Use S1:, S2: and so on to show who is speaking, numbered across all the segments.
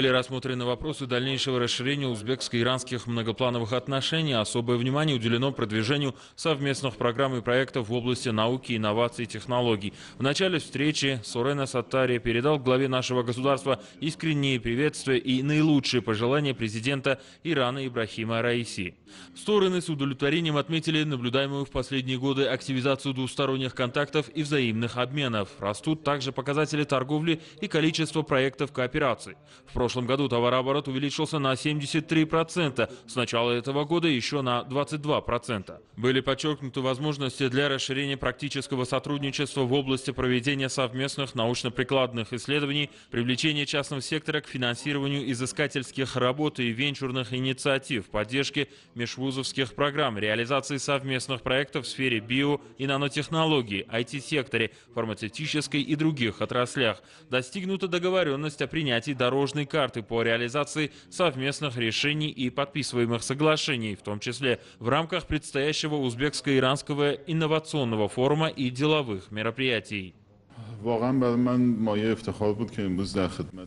S1: Были рассмотрены вопросы дальнейшего расширения узбекско-иранских многоплановых отношений. Особое внимание уделено продвижению совместных программ и проектов в области науки, инноваций и технологий. В начале встречи Сурена Саттария передал главе нашего государства искренние приветствия и наилучшие пожелания президента Ирана Ибрахима Раиси. Стороны с удовлетворением отметили наблюдаемую в последние годы активизацию двусторонних контактов и взаимных обменов. Растут также показатели торговли и количество проектов кооперации. В прошлом году товарооборот увеличился на 73%, с начала этого года еще на 22%. Были подчеркнуты возможности для расширения практического сотрудничества в области проведения совместных научно-прикладных исследований, привлечения частного сектора к финансированию изыскательских работ и венчурных инициатив, поддержки межвузовских программ, реализации совместных проектов в сфере био- и нанотехнологий, IT-секторе, фармацевтической и других отраслях. Достигнута договоренность о принятии дорожной карты карты по реализации совместных решений и подписываемых соглашений, в том числе в рамках предстоящего узбекско-иранского инновационного форума и деловых мероприятий.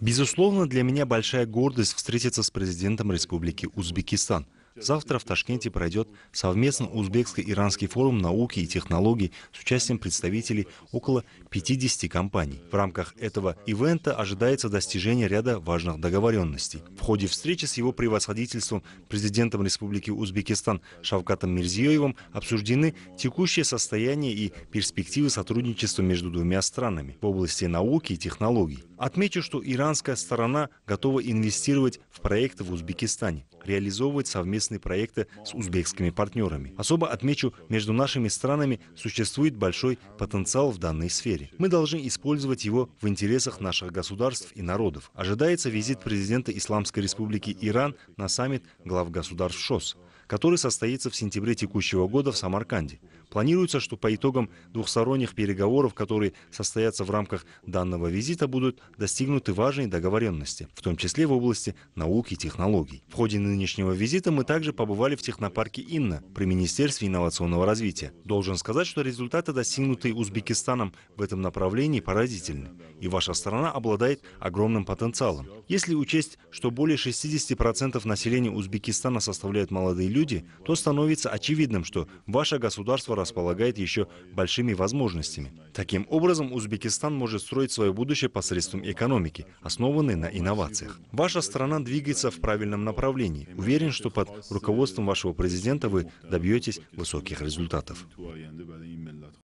S2: Безусловно, для меня большая гордость встретиться с президентом Республики Узбекистан – Завтра в Ташкенте пройдет совместно Узбекско-Иранский форум науки и технологий с участием представителей около 50 компаний. В рамках этого ивента ожидается достижение ряда важных договоренностей. В ходе встречи с его превосходительством президентом Республики Узбекистан Шавкатом Мирзиёевым обсуждены текущее состояние и перспективы сотрудничества между двумя странами в области науки и технологий. Отмечу, что иранская сторона готова инвестировать в проекты в Узбекистане, реализовывать совместные проекты с узбекскими партнерами. Особо отмечу, между нашими странами существует большой потенциал в данной сфере. Мы должны использовать его в интересах наших государств и народов. Ожидается визит президента Исламской Республики Иран на саммит глав государств ШОС который состоится в сентябре текущего года в Самарканде. Планируется, что по итогам двухсторонних переговоров, которые состоятся в рамках данного визита, будут достигнуты важные договоренности, в том числе в области науки и технологий. В ходе нынешнего визита мы также побывали в технопарке «Инна» при Министерстве инновационного развития. Должен сказать, что результаты, достигнутые Узбекистаном в этом направлении, поразительны. И ваша страна обладает огромным потенциалом. Если учесть, что более 60% населения Узбекистана составляют молодые люди, люди, то становится очевидным, что ваше государство располагает еще большими возможностями. Таким образом, Узбекистан может строить свое будущее посредством экономики, основанной на инновациях. Ваша страна двигается в правильном направлении. Уверен, что под руководством вашего президента вы добьетесь высоких результатов.